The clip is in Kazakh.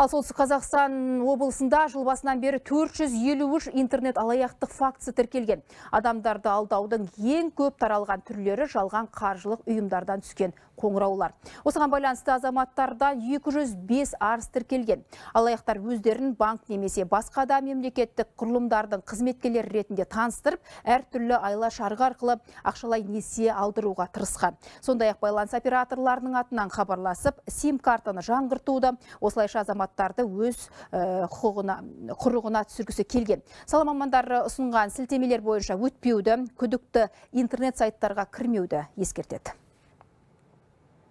Ал солтүстік Қазақстан облысында жыл басынан бері 453 интернет алаяқтық фактісі тіркелген. Адамдарды алдаудың ең көп таралған түрлері жалған қаржылық ұйымдардан түскен қоңыраулар. Осыған байланысты азаматтарда 205 арыз тіркелген. Алаяқтар өздерін банк немесе басқа да мемлекеттік құрылымдардың қызметкерлері ретінде таныстырып, әртүрлі айла шарғы арқылы ақшалай несие алдыруға тырысқан. Сондай ақ байланыс операторларының атынан хабарласып, сим картаны жаңғыртуды, осылайша азаматтарды өз э, құрығына түсіргісі келген. Сала ұсынған сілтемелер бойынша өтпеуді, күдікті интернет сайттарға кірмеуді ескертеді